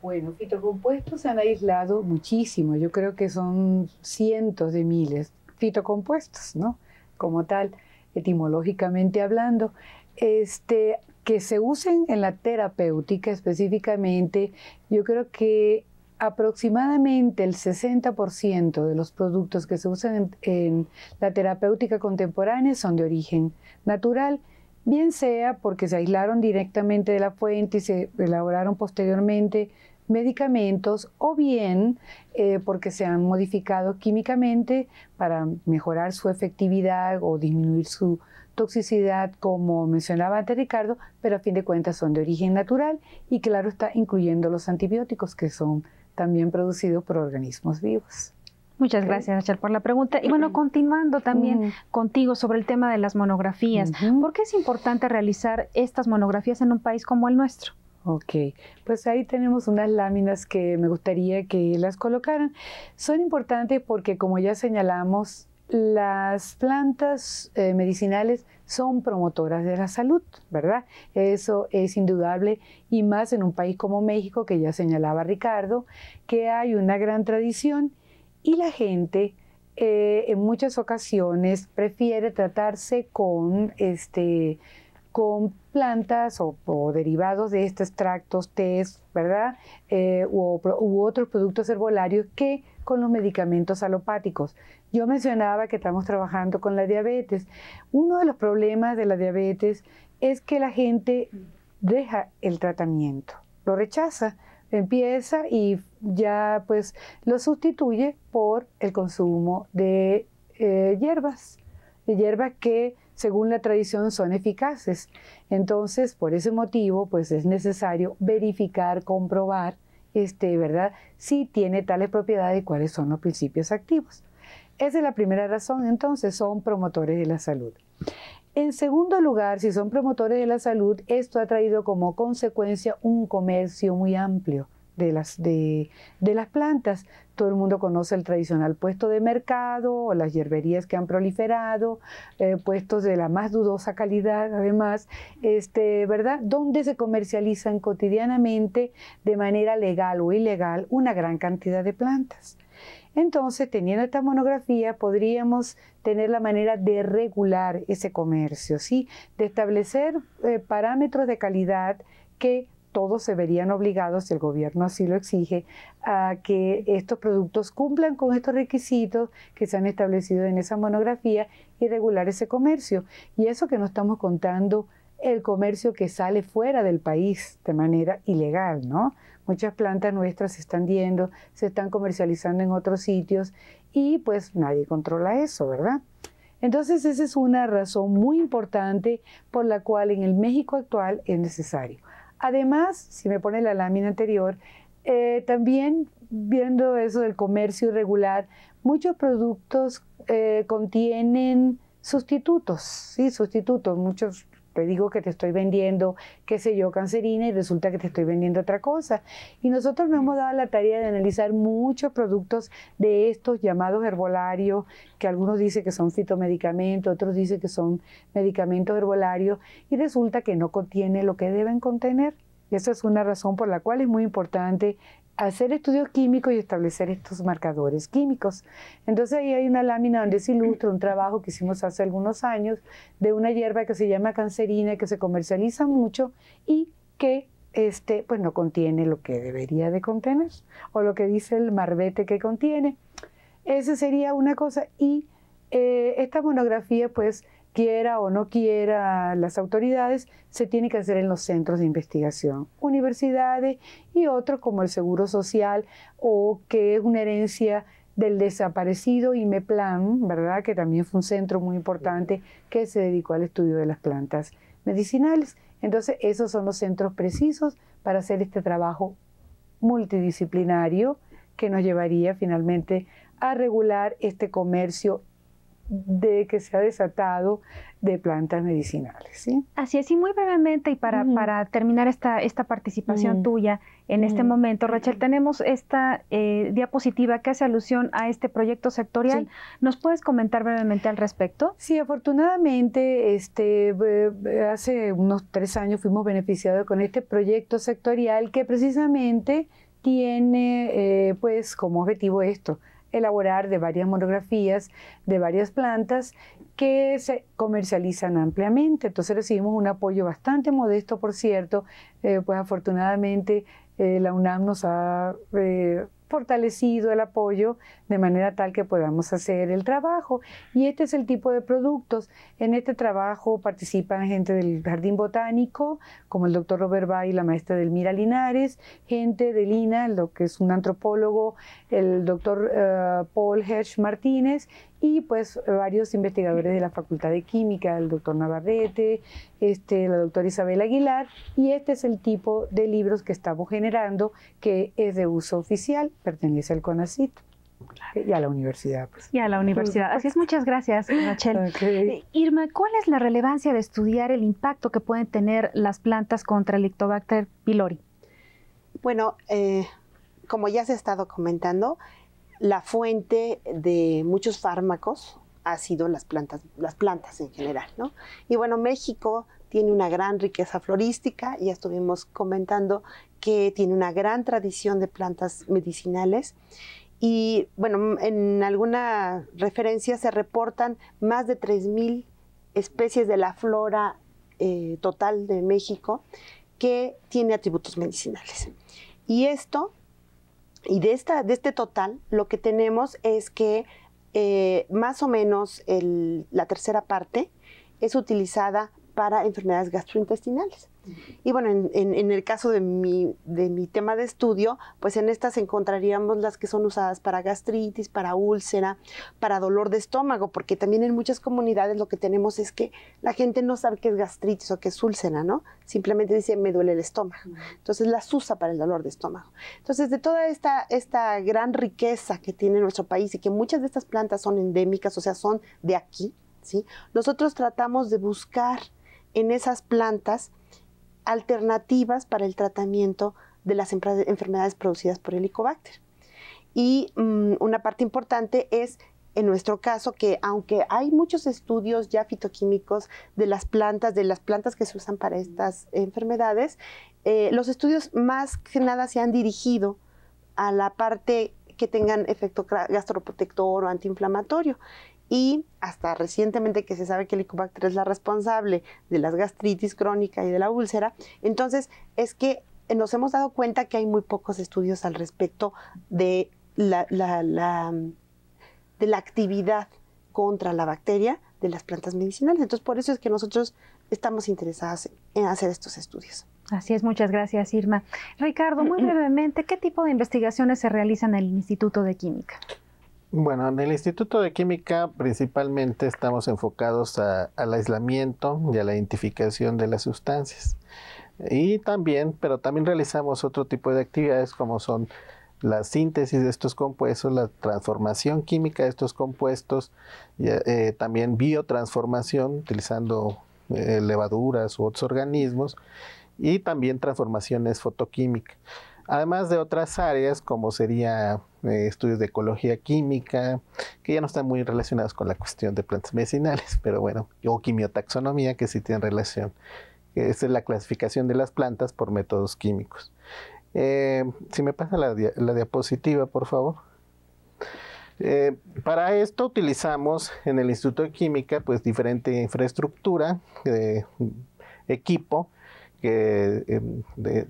Bueno, fitocompuestos se han aislado muchísimo, yo creo que son cientos de miles fitocompuestos, ¿no? Como tal, etimológicamente hablando. Este, que se usen en la terapéutica específicamente, yo creo que aproximadamente el 60% de los productos que se usan en, la terapéutica contemporánea son de origen natural, bien sea porque se aislaron directamente de la fuente y se elaboraron posteriormente medicamentos o bien eh, porque se han modificado químicamente para mejorar su efectividad o disminuir su, toxicidad, como mencionaba antes Ricardo, pero a fin de cuentas son de origen natural y claro está incluyendo los antibióticos que son también producidos por organismos vivos. Muchas gracias, Rachel, por la pregunta. Y bueno, mm. continuando también mm. contigo sobre el tema de las monografías, ¿por qué es importante realizar estas monografías en un país como el nuestro? Ok, pues ahí tenemos unas láminas que me gustaría que las colocaran. Son importantes porque, como ya señalamos, las plantas eh, medicinales son promotoras de la salud, ¿verdad? Eso es indudable y más en un país como México, que ya señalaba Ricardo, que hay una gran tradición y la gente eh, en muchas ocasiones prefiere tratarse con, este, con plantas o, derivados de estos extractos, test, ¿verdad? Eh, u otros productos herbolarios que con los medicamentos alopáticos. Yo mencionaba que estamos trabajando con la diabetes. Uno de los problemas de la diabetes es que la gente deja el tratamiento, lo rechaza, empieza y ya pues lo sustituye por el consumo de eh, hierbas, de hierbas que según la tradición son eficaces. Entonces, por ese motivo, pues es necesario verificar, comprobar este, ¿verdad? Si tiene tales propiedades y cuáles son los principios activos. Esa es la primera razón, entonces son promotores de la salud. En segundo lugar, si son promotores de la salud, esto ha traído como consecuencia un comercio muy amplio, de las, de, las plantas. Todo el mundo conoce el tradicional puesto de mercado, o las hierberías que han proliferado, eh, puestos de la más dudosa calidad, además, este, ¿verdad? Donde se comercializan cotidianamente de manera legal o ilegal una gran cantidad de plantas. Entonces, teniendo esta monografía, podríamos tener la manera de regular ese comercio, ¿sí? de establecer eh, parámetros de calidad que todos se verían obligados, si el gobierno así lo exige, a que estos productos cumplan con estos requisitos que se han establecido en esa monografía y regular ese comercio. Y eso que no estamos contando el comercio que sale fuera del país de manera ilegal, ¿no? Muchas plantas nuestras se están yendo, se están comercializando en otros sitios y pues nadie controla eso, ¿verdad? Entonces esa es una razón muy importante por la cual en el México actual es necesario. Además, si me pone la lámina anterior, eh, también viendo eso del comercio irregular, muchos productos eh, contienen sustitutos, sí, sustitutos, muchos te digo que te estoy vendiendo, qué sé yo, cancerina y resulta que te estoy vendiendo otra cosa. Y nosotros nos hemos dado la tarea de analizar muchos productos de estos llamados herbolarios, que algunos dicen que son fitomedicamentos, otros dicen que son medicamentos herbolarios, y resulta que no contiene lo que deben contener. Y esa es una razón por la cual es muy importante hacer estudios químicos y establecer estos marcadores químicos. Entonces ahí hay una lámina donde se ilustra un trabajo que hicimos hace algunos años de una hierba que se llama cancerina, que se comercializa mucho y que este, pues no contiene lo que debería de contener o lo que dice el marbete que contiene. Esa sería una cosa y eh, esta monografía pues quiera o no quiera las autoridades, se tiene que hacer en los centros de investigación, universidades y otros como el Seguro Social o que es una herencia del desaparecido IMEPLAN, ¿verdad? Que también fue un centro muy importante que se dedicó al estudio de las plantas medicinales. Entonces, esos son los centros precisos para hacer este trabajo multidisciplinario que nos llevaría finalmente a regular este comercio de que se ha desatado de plantas medicinales. Así es, y muy brevemente, y para, terminar esta, participación tuya en este momento, Rachel, tenemos esta eh, diapositiva que hace alusión a este proyecto sectorial. ¿Nos puedes comentar brevemente al respecto? Sí, afortunadamente, este, eh, hace unos tres años fuimos beneficiados con este proyecto sectorial que precisamente tiene eh, pues como objetivo esto, elaborar de varias monografías, de varias plantas que se comercializan ampliamente. Entonces recibimos un apoyo bastante modesto, por cierto, eh, pues afortunadamente eh, la UNAM nos ha... Eh, fortalecido el apoyo de manera tal que podamos hacer el trabajo. Y este es el tipo de productos. En este trabajo participan gente del Jardín Botánico, como el doctor Robert Bay, la maestra Delmira Linares, gente de Lina lo que es un antropólogo, el doctor eh, Paul Hersch Martínez, y pues varios investigadores de la Facultad de Química, el doctor Navarrete, este, la doctora Isabel Aguilar, y este es el tipo de libros que estamos generando que es de uso oficial, pertenece al CONACIT. Y a la universidad. Pues. Y a la universidad. Así es, muchas gracias, Rachel. Eh, Irma, ¿cuál es la relevancia de estudiar el impacto que pueden tener las plantas contra el Lictobacter pylori? Bueno, eh, como ya se ha estado comentando, la fuente de muchos fármacos ha sido las plantas, las plantas en general, ¿no? Y bueno, México tiene una gran riqueza florística, ya estuvimos comentando que tiene una gran tradición de plantas medicinales y bueno, en alguna referencia se reportan más de 3.000 especies de la flora eh, total de México que tiene atributos medicinales. Y esto y de, esta, de este total, lo que tenemos es que eh, más o menos la tercera parte es utilizada para enfermedades gastrointestinales. Y bueno, en, el caso de mi, de mi, tema de estudio, pues en estas encontraríamos las que son usadas para gastritis, para úlcera, para dolor de estómago, porque también en muchas comunidades lo que tenemos es que la gente no sabe qué es gastritis o qué es úlcera, ¿no? Simplemente dice, me duele el estómago. Entonces las usa para el dolor de estómago. Entonces, de toda esta, esta gran riqueza que tiene nuestro país y que muchas de estas plantas son endémicas, o sea, son de aquí, ¿sí? Nosotros tratamos de buscar en esas plantas alternativas para el tratamiento de las enfermedades producidas por Helicobacter. Y mm, una parte importante es en nuestro caso que aunque hay muchos estudios ya fitoquímicos de las plantas, de las plantas que se usan para estas enfermedades, eh, los estudios más que nada se han dirigido a la parte que tengan efecto gastroprotector o antiinflamatorio y hasta recientemente que se sabe que el Helicobacter es la responsable de las gastritis crónica y de la úlcera, entonces es que nos hemos dado cuenta que hay muy pocos estudios al respecto de la, de la actividad contra la bacteria de las plantas medicinales. Entonces, por eso es que nosotros estamos interesados en hacer estos estudios. Así es, muchas gracias, Irma. Ricardo, muy mm, mm. brevemente, ¿qué tipo de investigaciones se realizan en el Instituto de Química? Bueno, en el Instituto de Química principalmente estamos enfocados al aislamiento y a la identificación de las sustancias. Y también, pero también realizamos otro tipo de actividades como son la síntesis de estos compuestos, la transformación química de estos compuestos, eh, eh, también biotransformación utilizando eh, levaduras u otros organismos y también transformaciones fotoquímicas además de otras áreas como sería eh, estudios de ecología química, que ya no están muy relacionados con la cuestión de plantas medicinales, pero bueno, o quimiotaxonomía, que sí tiene relación. Esa es la clasificación de las plantas por métodos químicos. Eh, si me pasa la, diapositiva, por favor. Eh, para esto utilizamos en el Instituto de Química pues diferente infraestructura, equipo, que em,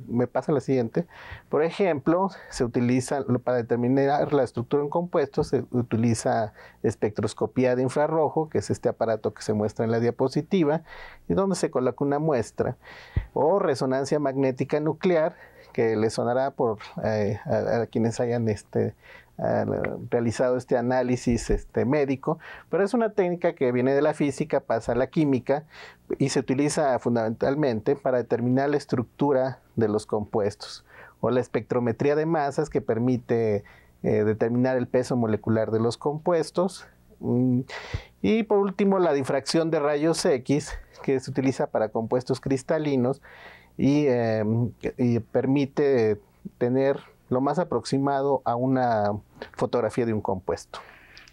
me pasa la siguiente. Por ejemplo, se utiliza, para determinar la estructura en compuesto se utiliza espectroscopía de infrarrojo, que es este aparato que se muestra en la diapositiva, y donde se coloca una muestra, o resonancia magnética nuclear, que le sonará por eh, a, a, quienes hayan este, eh, realizado este análisis este, médico, pero es una técnica que viene de la física, pasa a la química y se utiliza fundamentalmente para determinar la estructura de los compuestos o la espectrometría de masas que permite eh, determinar el peso molecular de los compuestos. Mm, y por último, la difracción de rayos X, que se utiliza para compuestos cristalinos y em, permite tener lo más aproximado a una fotografía de un compuesto.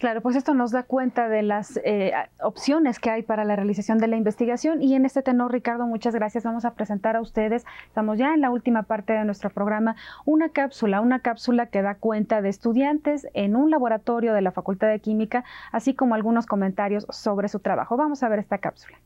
Claro, pues esto nos da cuenta de las eh, opciones que hay para la realización de la investigación y en este tenor, Ricardo, muchas gracias. Vamos a presentar a ustedes, estamos ya en la última parte de nuestro programa, una cápsula, una cápsula que da cuenta de estudiantes en un laboratorio de la Facultad de Química, así como algunos comentarios sobre su trabajo. Vamos a ver esta cápsula.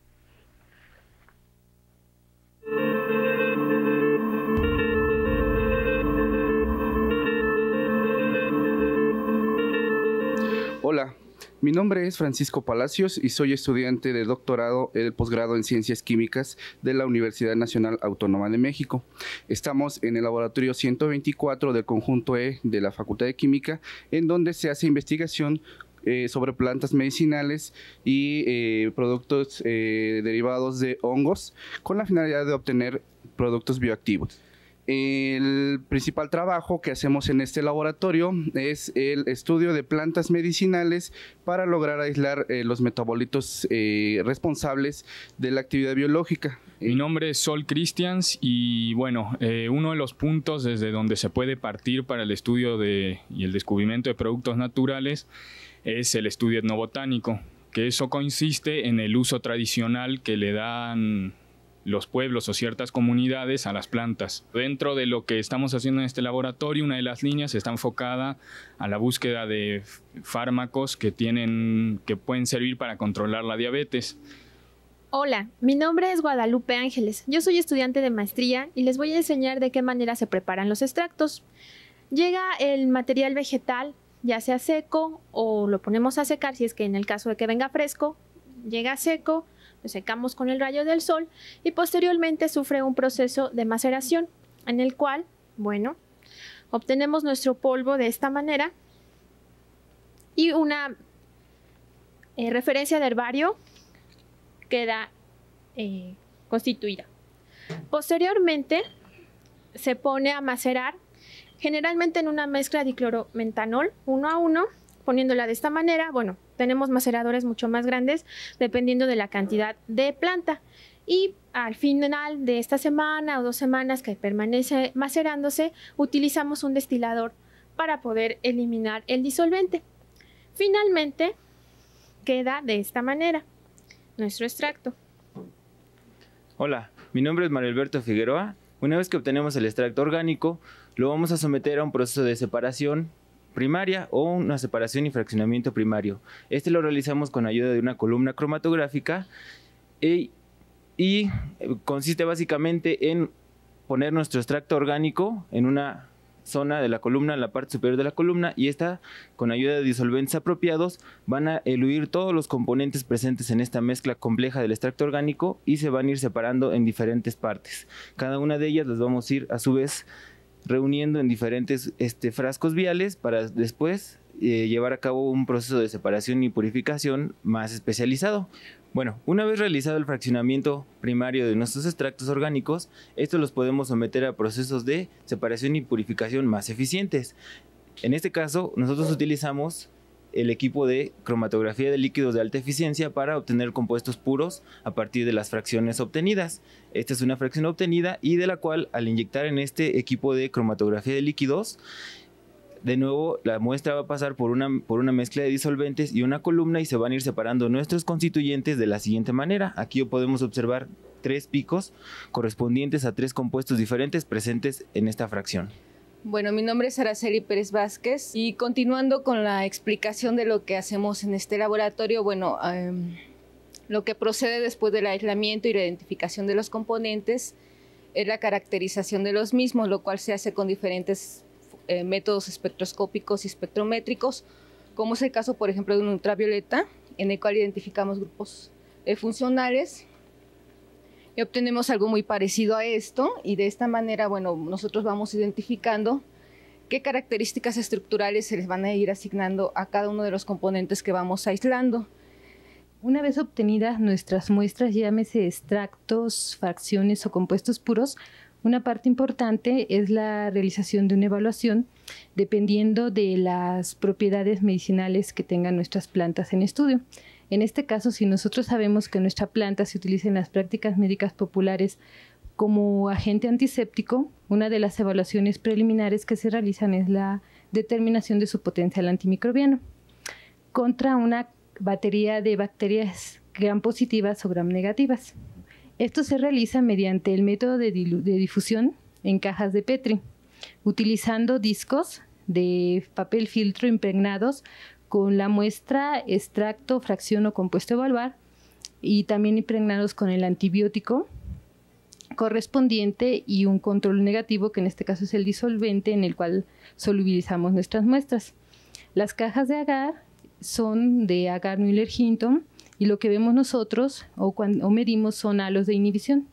Mi nombre es Francisco Palacios y soy estudiante de doctorado en posgrado en Ciencias Químicas de la Universidad Nacional Autónoma de México. Estamos en el laboratorio 124 del conjunto E de la Facultad de Química, en donde se hace investigación eh, sobre plantas medicinales y eh, productos eh, derivados de hongos con la finalidad de obtener productos bioactivos. El principal trabajo que hacemos en este laboratorio es el estudio de plantas medicinales para lograr aislar eh, los metabolitos eh, responsables de la actividad biológica. Mi nombre es Sol Christians y bueno, eh, uno de los puntos desde donde se puede partir para el estudio de, y el descubrimiento de productos naturales es el estudio etnobotánico, que eso consiste en el uso tradicional que le dan los pueblos o ciertas comunidades a las plantas. Dentro de lo que estamos haciendo en este laboratorio, una de las líneas está enfocada a la búsqueda de fármacos que tienen que pueden servir para controlar la diabetes. Hola, mi nombre es Guadalupe Ángeles. Yo soy estudiante de maestría y les voy a enseñar de qué manera se preparan los extractos. Llega el material vegetal, ya sea seco o lo ponemos a secar si es que en el caso de que venga fresco, llega seco pues, secamos con el rayo del sol y posteriormente sufre un proceso de maceración en el cual, bueno, obtenemos nuestro polvo de esta manera y una eh, referencia de herbario queda eh, constituida. Posteriormente se pone a macerar generalmente en una mezcla de clorometanol uno a uno poniéndola de esta manera, bueno, tenemos maceradores mucho más grandes dependiendo de la cantidad de planta. Y al final de esta semana o dos semanas que permanece macerándose, utilizamos un destilador para poder eliminar el disolvente. Finalmente, queda de esta manera nuestro extracto. Hola, mi nombre es Mario Alberto Figueroa. Una vez que obtenemos el extracto orgánico, lo vamos a someter a un proceso de separación primaria o una separación y fraccionamiento primario. Este lo realizamos con ayuda de una columna cromatográfica e, y eh, consiste básicamente en poner nuestro extracto orgánico en una zona de la columna, en la parte superior de la columna, y esta, con ayuda de disolventes apropiados, van a eluir todos los componentes presentes en esta mezcla compleja del extracto orgánico y se van a ir separando en diferentes partes. Cada una de ellas las vamos a ir a su vez reuniendo en diferentes este, frascos viales para después eh, llevar a cabo un proceso de separación y purificación más especializado. Bueno, una vez realizado el fraccionamiento primario de nuestros extractos orgánicos, estos los podemos someter a procesos de separación y purificación más eficientes. En este caso, nosotros utilizamos el equipo de cromatografía de líquidos de alta eficiencia para obtener compuestos puros a partir de las fracciones obtenidas. Esta es una fracción obtenida y de la cual al inyectar en este equipo de cromatografía de líquidos, de nuevo la muestra va a pasar por una, por una mezcla de disolventes y una columna y se van a ir separando nuestros constituyentes de la siguiente manera. Aquí podemos observar tres picos correspondientes a tres compuestos diferentes presentes en esta fracción. Bueno, mi nombre es Araceli Pérez Vázquez y continuando con la explicación de lo que hacemos en este laboratorio, bueno, em, lo que procede después del aislamiento y la identificación de los componentes es la caracterización de los mismos, lo cual se hace con diferentes eh, métodos espectroscópicos y espectrométricos, como es el caso, por ejemplo, de un ultravioleta, en el cual identificamos grupos eh, funcionales y obtenemos algo muy parecido a esto y de esta manera, bueno, nosotros vamos identificando qué características estructurales se les van a ir asignando a cada uno de los componentes que vamos aislando. Una vez obtenidas nuestras muestras, llámese extractos, fracciones o compuestos puros, una parte importante es la realización de una evaluación dependiendo de las propiedades medicinales que tengan nuestras plantas en estudio. En este caso, si nosotros sabemos que nuestra planta se utiliza en las prácticas médicas populares como agente antiséptico, una de las evaluaciones preliminares que se realizan es la determinación de su potencial antimicrobiano contra una batería de bacterias gram positivas o gram negativas. Esto se realiza mediante el método de, de, difusión en cajas de Petri, utilizando discos de papel filtro impregnados con la muestra, extracto, fracción o compuesto evaluar y también impregnados con el antibiótico correspondiente y un control negativo, que en este caso es el disolvente en el cual solubilizamos nuestras muestras. Las cajas de agar son de agar Müller-Hinton y lo que vemos nosotros o, cuando, o medimos son halos de inhibición.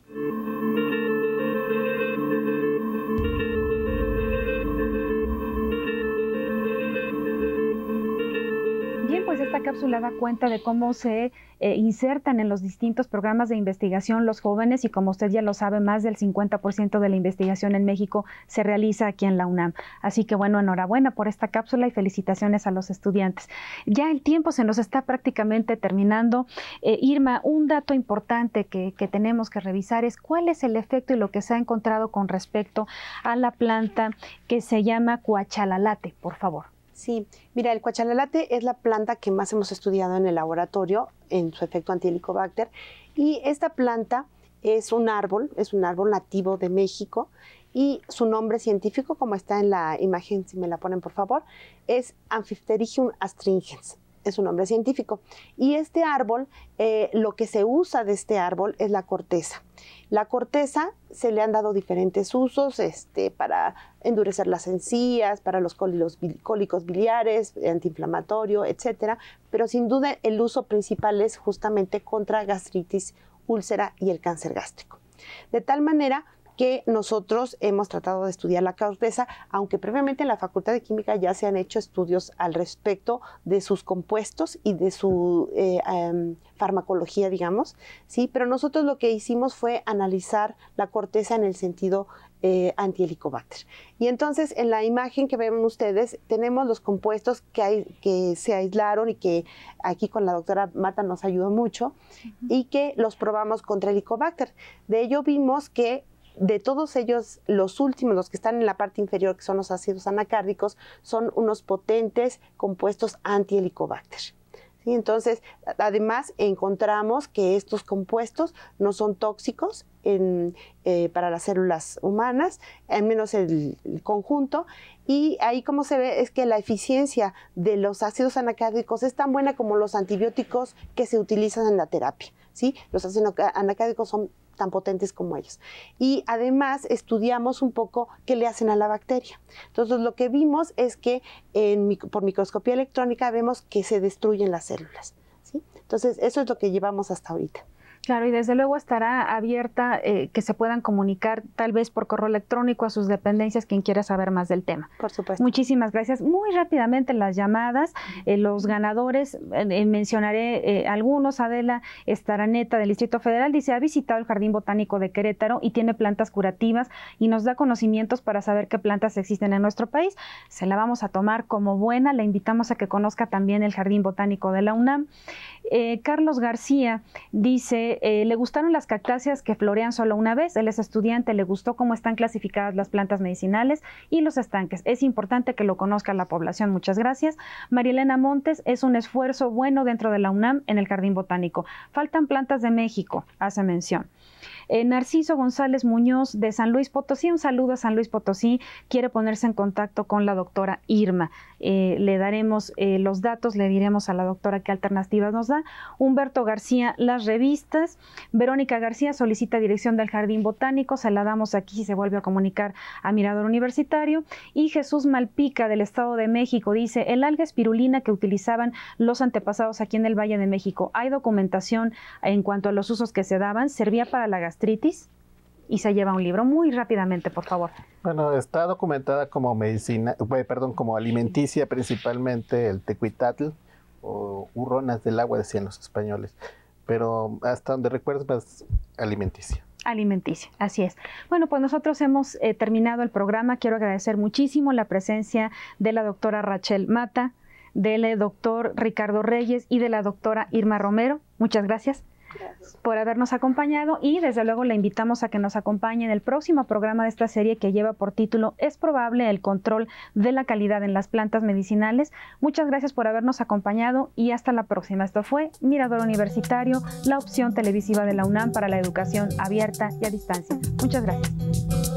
cápsula da cuenta de cómo se eh, insertan en los distintos programas de investigación los jóvenes y como usted ya lo sabe, más del 50% de la investigación en México se realiza aquí en la UNAM. Así que bueno, enhorabuena por esta cápsula y felicitaciones a los estudiantes. Ya el tiempo se nos está prácticamente terminando. Eh, Irma, un dato importante que, que tenemos que revisar es cuál es el efecto y lo que se ha encontrado con respecto a la planta que se llama cuachalalate, por favor. Sí, mira, el coachalalate es la planta que más hemos estudiado en el laboratorio en su efecto antihelicobacter y esta planta es un árbol, es un árbol nativo de México y su nombre científico, como está en la imagen, si me la ponen por favor, es Amphipterigium astringens es un nombre científico. Y este árbol, eh, lo que se usa de este árbol es la corteza. La corteza se le han dado diferentes usos este, para endurecer las encías, para los cólicos, biliares, antiinflamatorio, etcétera, Pero sin duda el uso principal es justamente contra gastritis, úlcera y el cáncer gástrico. De tal manera que nosotros hemos tratado de estudiar la corteza, aunque previamente en la Facultad de Química ya se han hecho estudios al respecto de sus compuestos y de su eh, em, farmacología, digamos, ¿sí? Pero nosotros lo que hicimos fue analizar la corteza en el sentido eh, antihelicobacter. Y entonces en la imagen que ven ustedes tenemos los compuestos que, hay, que se aislaron y que aquí con la doctora Mata nos ayudó mucho y que los probamos contra helicobacter. De ello vimos que de todos ellos, los últimos, los que están en la parte inferior, que son los ácidos anacárdicos, son unos potentes compuestos antihelicobacter. ¿Sí? Entonces, además encontramos que estos compuestos no son tóxicos eh, para las células humanas, al menos el, conjunto, y ahí como se ve es que la eficiencia de los ácidos anacárdicos es tan buena como los antibióticos que se utilizan en la terapia. Los ácidos anacárdicos son tan potentes como ellos. Y además estudiamos un poco qué le hacen a la bacteria. Entonces lo que vimos es que por microscopía electrónica vemos que se destruyen las células. Entonces eso es lo que llevamos hasta ahorita. Claro, y desde luego estará abierta eh, que se puedan comunicar tal vez por correo electrónico a sus dependencias quien quiera saber más del tema. Por supuesto. Muchísimas gracias. Muy rápidamente las llamadas, eh, los ganadores, mencionaré eh, algunos. Adela Estaraneta del Distrito Federal dice, ha visitado el Jardín Botánico de Querétaro y tiene plantas curativas y nos da conocimientos para saber qué plantas existen en nuestro país. Se la vamos a tomar como buena, la invitamos a que conozca también el Jardín Botánico de la UNAM. Carlos García dice, eh, le gustaron las cactáceas que florean solo una vez. Él es estudiante, le gustó cómo están clasificadas las plantas medicinales y los estanques. Es importante que lo conozca la población. Muchas gracias. Marielena Montes es un esfuerzo bueno dentro de la UNAM en el Jardín Botánico. Faltan plantas de México, hace mención. Eh, Narciso González Muñoz de San Luis Potosí, un saludo a San Luis Potosí, quiere ponerse en contacto con la doctora Irma. Eh, le daremos eh, los datos, le diremos a la doctora qué alternativas nos da. Humberto García, las revistas. Verónica García solicita dirección del Jardín Botánico, se la damos aquí si se vuelve a comunicar a Mirador Universitario. Y Jesús Malpica del Estado de México dice, el alga espirulina que utilizaban los antepasados aquí en el Valle de México, hay documentación en cuanto a los usos que se daban, servía para la gastronomía y se lleva un libro muy rápidamente, por favor. Bueno, está documentada como medicina, eh, perdón, como alimenticia principalmente el tecuitatl o hurronas del agua, decían los españoles, pero hasta donde recuerdo más pues, alimenticia. Alimenticia, así es. Bueno, pues nosotros hemos eh, terminado el programa. Quiero agradecer muchísimo la presencia de la doctora Rachel Mata, del eh, doctor Ricardo Reyes y de la doctora Irma Romero. Muchas gracias por habernos acompañado y desde luego le invitamos a que nos acompañe en el próximo programa de esta serie que lleva por título Es probable el control de la calidad en las plantas medicinales. Muchas gracias por habernos acompañado y hasta la próxima. Esto fue Mirador Universitario, la opción televisiva de la UNAM para la educación abierta y a distancia. Muchas gracias.